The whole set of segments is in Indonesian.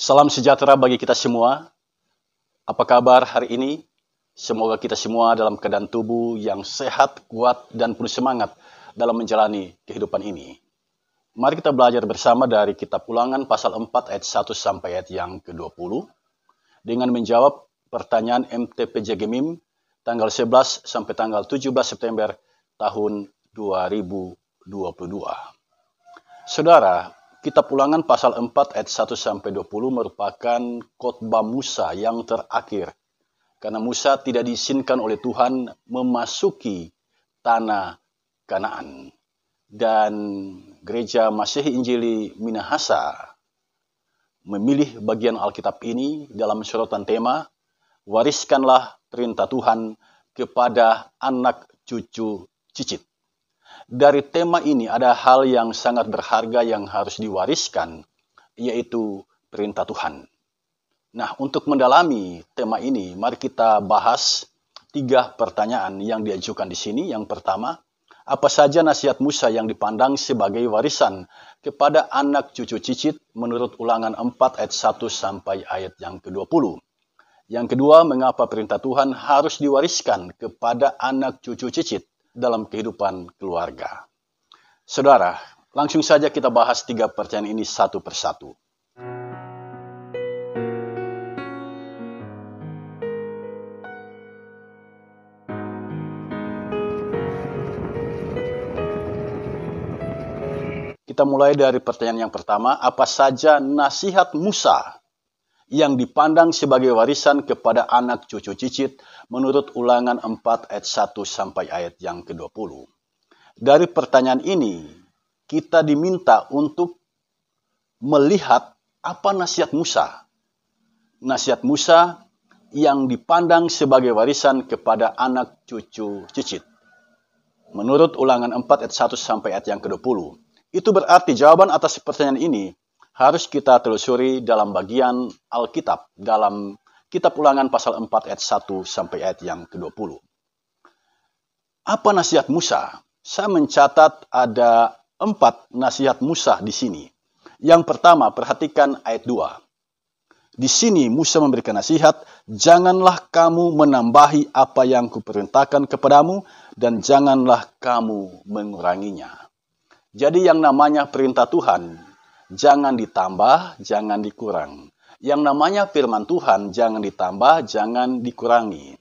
Salam sejahtera bagi kita semua. Apa kabar hari ini? Semoga kita semua dalam keadaan tubuh yang sehat, kuat, dan penuh semangat dalam menjalani kehidupan ini. Mari kita belajar bersama dari kitab ulangan pasal 4 ayat 1 sampai ayat yang ke-20 dengan menjawab pertanyaan MTP Gemim tanggal 11 sampai tanggal 17 September tahun 2022. Saudara, Kitab Pulangan pasal 4 ayat 1 sampai 20 merupakan khotbah Musa yang terakhir karena Musa tidak diizinkan oleh Tuhan memasuki tanah Kanaan. Dan gereja Masehi Injili Minahasa memilih bagian Alkitab ini dalam sorotan tema Wariskanlah Perintah Tuhan kepada anak cucu cicit. Dari tema ini ada hal yang sangat berharga yang harus diwariskan, yaitu perintah Tuhan. Nah, untuk mendalami tema ini, mari kita bahas tiga pertanyaan yang diajukan di sini. Yang pertama, apa saja nasihat Musa yang dipandang sebagai warisan kepada anak cucu cicit menurut ulangan 4 ayat 1 sampai ayat yang ke-20. Yang kedua, mengapa perintah Tuhan harus diwariskan kepada anak cucu cicit? dalam kehidupan keluarga. Saudara, langsung saja kita bahas tiga percayaan ini satu persatu. Kita mulai dari pertanyaan yang pertama, apa saja nasihat Musa yang dipandang sebagai warisan kepada anak cucu cicit menurut ulangan 4 ayat 1 sampai ayat yang ke-20. Dari pertanyaan ini, kita diminta untuk melihat apa nasihat Musa. Nasihat Musa yang dipandang sebagai warisan kepada anak cucu cicit. Menurut ulangan 4 ayat 1 sampai ayat yang ke-20. Itu berarti jawaban atas pertanyaan ini harus kita telusuri dalam bagian Alkitab dalam Kitab Ulangan pasal 4 ayat 1 sampai ayat yang ke-20. Apa nasihat Musa? Saya mencatat ada empat nasihat Musa di sini. Yang pertama, perhatikan ayat 2. Di sini Musa memberikan nasihat, janganlah kamu menambahi apa yang kuperintahkan kepadamu dan janganlah kamu menguranginya. Jadi yang namanya perintah Tuhan jangan ditambah, jangan dikurang. Yang namanya firman Tuhan jangan ditambah, jangan dikurangi.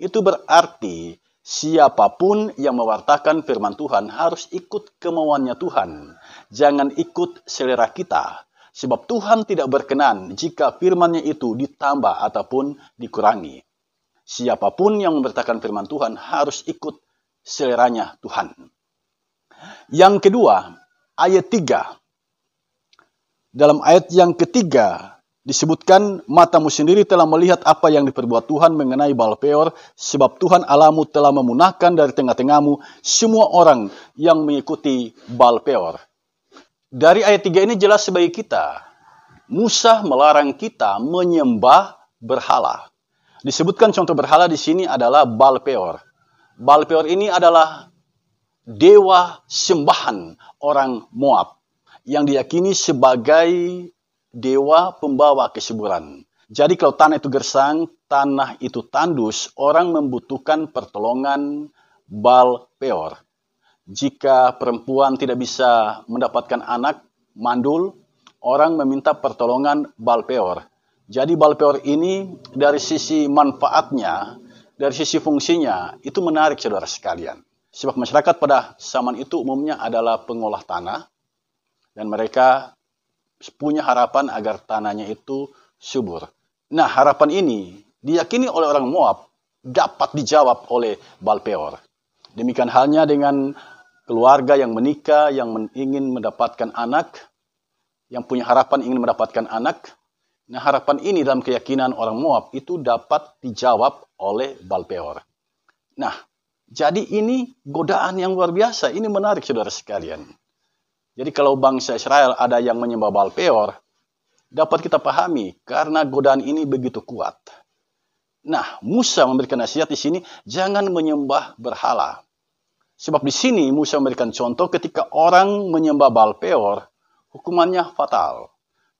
Itu berarti siapapun yang mewartakan firman Tuhan harus ikut kemauannya Tuhan. Jangan ikut selera kita. Sebab Tuhan tidak berkenan jika firmannya itu ditambah ataupun dikurangi. Siapapun yang memberitakan firman Tuhan harus ikut seleranya Tuhan. Yang kedua, ayat 3 dalam ayat yang ketiga disebutkan matamu sendiri telah melihat apa yang diperbuat Tuhan mengenai Balpeor sebab Tuhan alamu telah memunahkan dari tengah-tengahmu semua orang yang mengikuti Balpeor. Dari ayat tiga ini jelas sebaik kita, Musa melarang kita menyembah berhala. Disebutkan contoh berhala di sini adalah Balpeor. Balpeor ini adalah dewa sembahan orang Moab yang diyakini sebagai dewa pembawa kesuburan. Jadi kalau tanah itu gersang, tanah itu tandus, orang membutuhkan pertolongan Bal Peor. Jika perempuan tidak bisa mendapatkan anak, mandul, orang meminta pertolongan Bal Peor. Jadi Bal Peor ini dari sisi manfaatnya, dari sisi fungsinya, itu menarik saudara sekalian. Sebab masyarakat pada zaman itu umumnya adalah pengolah tanah, dan mereka punya harapan agar tanahnya itu subur. Nah, harapan ini diyakini oleh orang Moab dapat dijawab oleh Balpeor. Demikian halnya dengan keluarga yang menikah, yang ingin mendapatkan anak, yang punya harapan ingin mendapatkan anak. Nah, harapan ini dalam keyakinan orang Moab itu dapat dijawab oleh Balpeor. Nah, jadi ini godaan yang luar biasa. Ini menarik, saudara sekalian. Jadi kalau bangsa Israel ada yang menyembah Baal Peor, dapat kita pahami karena godaan ini begitu kuat. Nah, Musa memberikan nasihat di sini, jangan menyembah berhala. Sebab di sini Musa memberikan contoh ketika orang menyembah Baal Peor, hukumannya fatal.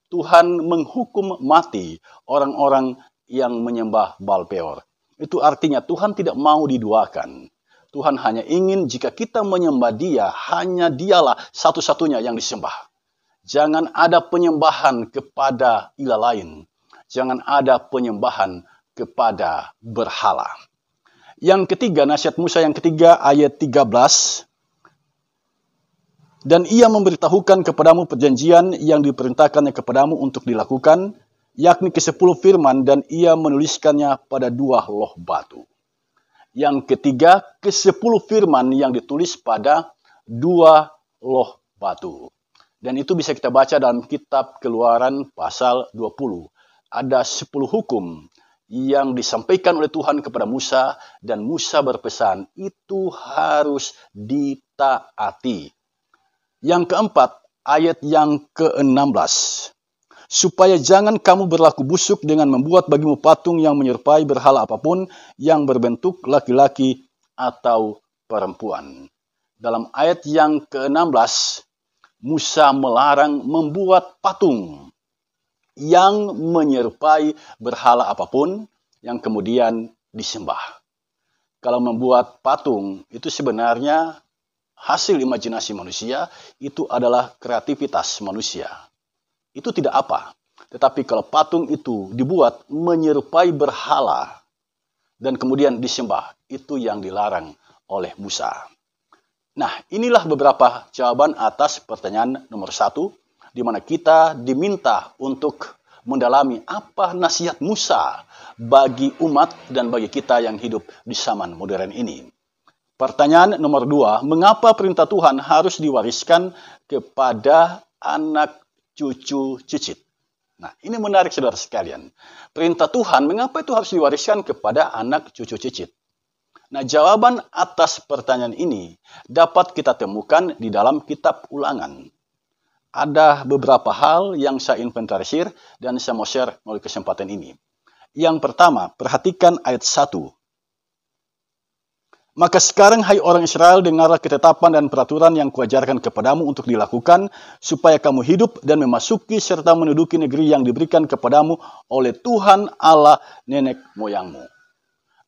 Tuhan menghukum mati orang-orang yang menyembah Baal Peor. Itu artinya Tuhan tidak mau diduakan. Tuhan hanya ingin jika kita menyembah Dia, hanya Dialah satu-satunya yang disembah. Jangan ada penyembahan kepada ilah lain. Jangan ada penyembahan kepada berhala. Yang ketiga, nasihat Musa yang ketiga ayat 13. Dan ia memberitahukan kepadamu perjanjian yang diperintahkannya kepadamu untuk dilakukan, yakni ke sepuluh firman dan ia menuliskannya pada dua loh batu. Yang ketiga, kesepuluh firman yang ditulis pada dua loh batu. Dan itu bisa kita baca dalam kitab keluaran pasal 20. Ada sepuluh hukum yang disampaikan oleh Tuhan kepada Musa dan Musa berpesan itu harus ditaati. Yang keempat, ayat yang ke-16 supaya jangan kamu berlaku busuk dengan membuat bagimu patung yang menyerupai berhala apapun yang berbentuk laki-laki atau perempuan. Dalam ayat yang ke-16, Musa melarang membuat patung yang menyerupai berhala apapun yang kemudian disembah. Kalau membuat patung itu sebenarnya hasil imajinasi manusia, itu adalah kreativitas manusia itu tidak apa. Tetapi kalau patung itu dibuat menyerupai berhala dan kemudian disembah, itu yang dilarang oleh Musa. Nah, inilah beberapa jawaban atas pertanyaan nomor satu, di mana kita diminta untuk mendalami apa nasihat Musa bagi umat dan bagi kita yang hidup di zaman modern ini. Pertanyaan nomor dua, mengapa perintah Tuhan harus diwariskan kepada anak cucu cicit. Nah, ini menarik saudara sekalian. Perintah Tuhan, mengapa itu harus diwariskan kepada anak cucu cicit? Nah, jawaban atas pertanyaan ini dapat kita temukan di dalam kitab ulangan. Ada beberapa hal yang saya inventarisir dan saya mau share melalui kesempatan ini. Yang pertama, perhatikan ayat 1 maka sekarang hai orang Israel dengarlah ketetapan dan peraturan yang kuajarkan kepadamu untuk dilakukan supaya kamu hidup dan memasuki serta menduduki negeri yang diberikan kepadamu oleh Tuhan Allah nenek moyangmu.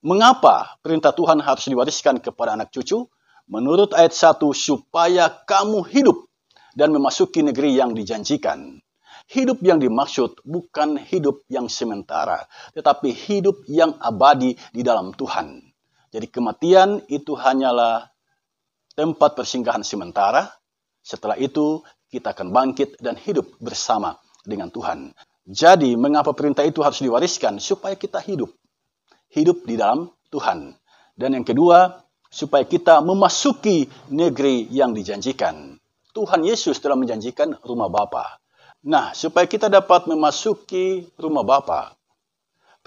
Mengapa perintah Tuhan harus diwariskan kepada anak cucu? Menurut ayat 1 supaya kamu hidup dan memasuki negeri yang dijanjikan. Hidup yang dimaksud bukan hidup yang sementara, tetapi hidup yang abadi di dalam Tuhan. Jadi kematian itu hanyalah tempat persinggahan sementara. Setelah itu kita akan bangkit dan hidup bersama dengan Tuhan. Jadi mengapa perintah itu harus diwariskan? Supaya kita hidup. Hidup di dalam Tuhan. Dan yang kedua, supaya kita memasuki negeri yang dijanjikan. Tuhan Yesus telah menjanjikan rumah Bapa. Nah, supaya kita dapat memasuki rumah Bapa,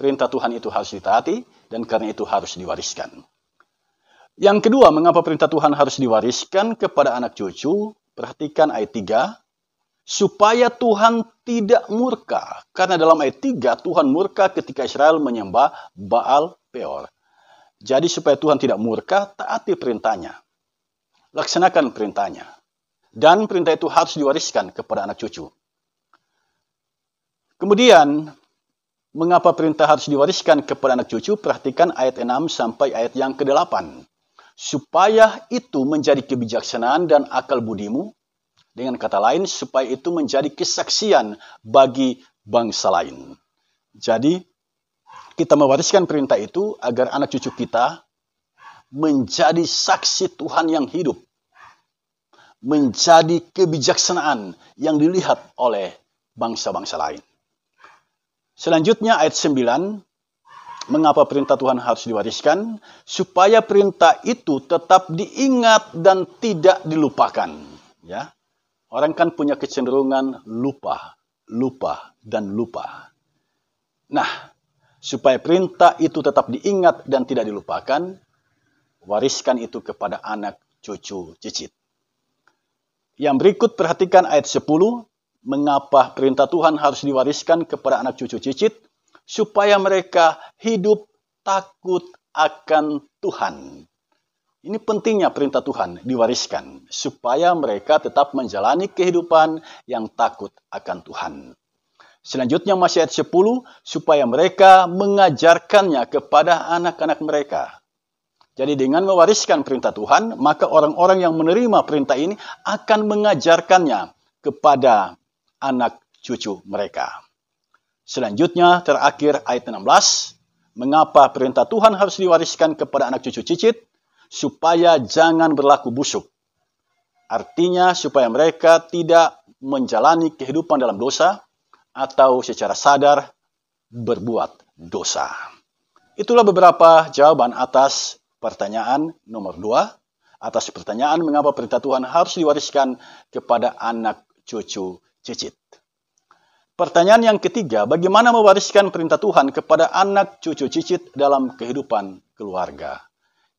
Perintah Tuhan itu harus ditaati dan karena itu harus diwariskan. Yang kedua, mengapa perintah Tuhan harus diwariskan kepada anak cucu? Perhatikan ayat 3. Supaya Tuhan tidak murka. Karena dalam ayat 3, Tuhan murka ketika Israel menyembah Baal Peor. Jadi supaya Tuhan tidak murka, taati perintahnya. Laksanakan perintahnya. Dan perintah itu harus diwariskan kepada anak cucu. Kemudian Mengapa perintah harus diwariskan kepada anak cucu? Perhatikan ayat 6 sampai ayat yang ke-8. Supaya itu menjadi kebijaksanaan dan akal budimu. Dengan kata lain, supaya itu menjadi kesaksian bagi bangsa lain. Jadi, kita mewariskan perintah itu agar anak cucu kita menjadi saksi Tuhan yang hidup. Menjadi kebijaksanaan yang dilihat oleh bangsa-bangsa lain. Selanjutnya ayat 9, mengapa perintah Tuhan harus diwariskan? Supaya perintah itu tetap diingat dan tidak dilupakan. Ya, Orang kan punya kecenderungan lupa, lupa, dan lupa. Nah, supaya perintah itu tetap diingat dan tidak dilupakan, wariskan itu kepada anak, cucu, cicit. Yang berikut perhatikan ayat 10, mengapa perintah Tuhan harus diwariskan kepada anak cucu cicit, supaya mereka hidup takut akan Tuhan. Ini pentingnya perintah Tuhan diwariskan, supaya mereka tetap menjalani kehidupan yang takut akan Tuhan. Selanjutnya masih ayat 10, supaya mereka mengajarkannya kepada anak-anak mereka. Jadi dengan mewariskan perintah Tuhan, maka orang-orang yang menerima perintah ini akan mengajarkannya kepada anak cucu mereka. Selanjutnya terakhir ayat 16, mengapa perintah Tuhan harus diwariskan kepada anak cucu cicit? Supaya jangan berlaku busuk. Artinya supaya mereka tidak menjalani kehidupan dalam dosa atau secara sadar berbuat dosa. Itulah beberapa jawaban atas pertanyaan nomor dua. Atas pertanyaan mengapa perintah Tuhan harus diwariskan kepada anak cucu cicit. Pertanyaan yang ketiga, bagaimana mewariskan perintah Tuhan kepada anak cucu cicit dalam kehidupan keluarga?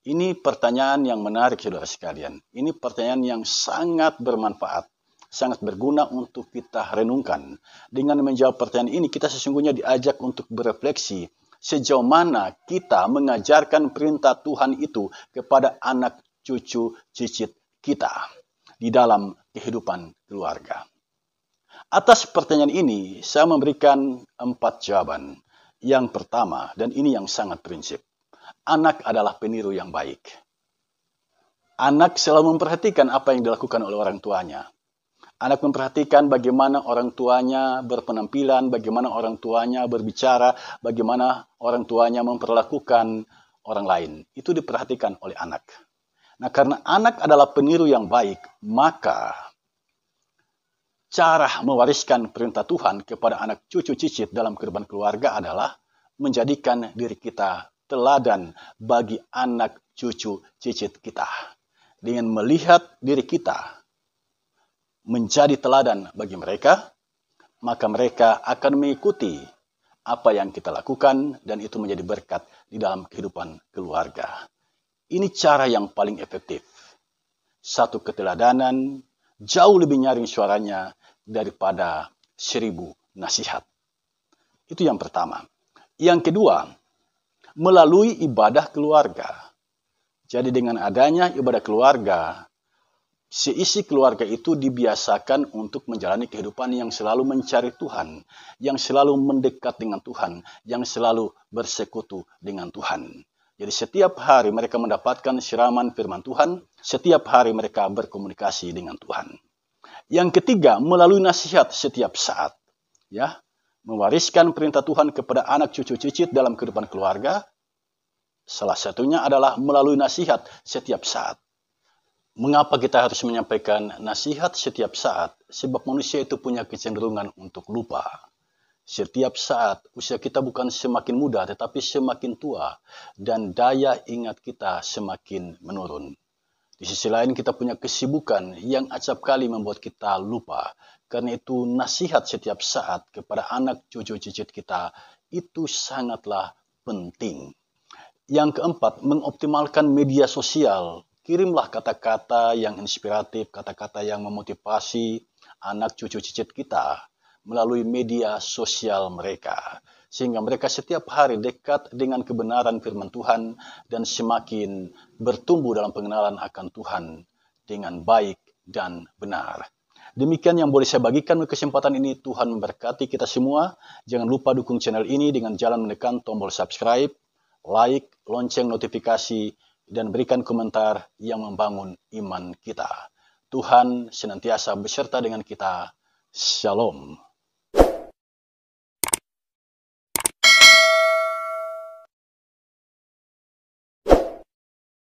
Ini pertanyaan yang menarik saudara sekalian. Ini pertanyaan yang sangat bermanfaat, sangat berguna untuk kita renungkan. Dengan menjawab pertanyaan ini, kita sesungguhnya diajak untuk berefleksi sejauh mana kita mengajarkan perintah Tuhan itu kepada anak cucu cicit kita di dalam kehidupan keluarga. Atas pertanyaan ini, saya memberikan empat jawaban. Yang pertama, dan ini yang sangat prinsip, anak adalah peniru yang baik. Anak selalu memperhatikan apa yang dilakukan oleh orang tuanya. Anak memperhatikan bagaimana orang tuanya berpenampilan, bagaimana orang tuanya berbicara, bagaimana orang tuanya memperlakukan orang lain. Itu diperhatikan oleh anak. Nah, karena anak adalah peniru yang baik, maka cara mewariskan perintah Tuhan kepada anak cucu cicit dalam kehidupan keluarga adalah menjadikan diri kita teladan bagi anak cucu cicit kita. Dengan melihat diri kita menjadi teladan bagi mereka, maka mereka akan mengikuti apa yang kita lakukan dan itu menjadi berkat di dalam kehidupan keluarga. Ini cara yang paling efektif. Satu keteladanan jauh lebih nyaring suaranya daripada seribu nasihat. Itu yang pertama. Yang kedua, melalui ibadah keluarga. Jadi dengan adanya ibadah keluarga, seisi keluarga itu dibiasakan untuk menjalani kehidupan yang selalu mencari Tuhan, yang selalu mendekat dengan Tuhan, yang selalu bersekutu dengan Tuhan. Jadi setiap hari mereka mendapatkan siraman firman Tuhan, setiap hari mereka berkomunikasi dengan Tuhan. Yang ketiga, melalui nasihat setiap saat. Ya, mewariskan perintah Tuhan kepada anak cucu cicit dalam kehidupan keluarga. Salah satunya adalah melalui nasihat setiap saat. Mengapa kita harus menyampaikan nasihat setiap saat? Sebab manusia itu punya kecenderungan untuk lupa. Setiap saat usia kita bukan semakin muda tetapi semakin tua dan daya ingat kita semakin menurun. Di sisi lain kita punya kesibukan yang acap kali membuat kita lupa. Karena itu nasihat setiap saat kepada anak cucu cicit kita itu sangatlah penting. Yang keempat, mengoptimalkan media sosial. Kirimlah kata-kata yang inspiratif, kata-kata yang memotivasi anak cucu cicit kita melalui media sosial mereka sehingga mereka setiap hari dekat dengan kebenaran firman Tuhan dan semakin bertumbuh dalam pengenalan akan Tuhan dengan baik dan benar. Demikian yang boleh saya bagikan kesempatan ini. Tuhan memberkati kita semua. Jangan lupa dukung channel ini dengan jalan menekan tombol subscribe, like, lonceng notifikasi, dan berikan komentar yang membangun iman kita. Tuhan senantiasa beserta dengan kita. Shalom.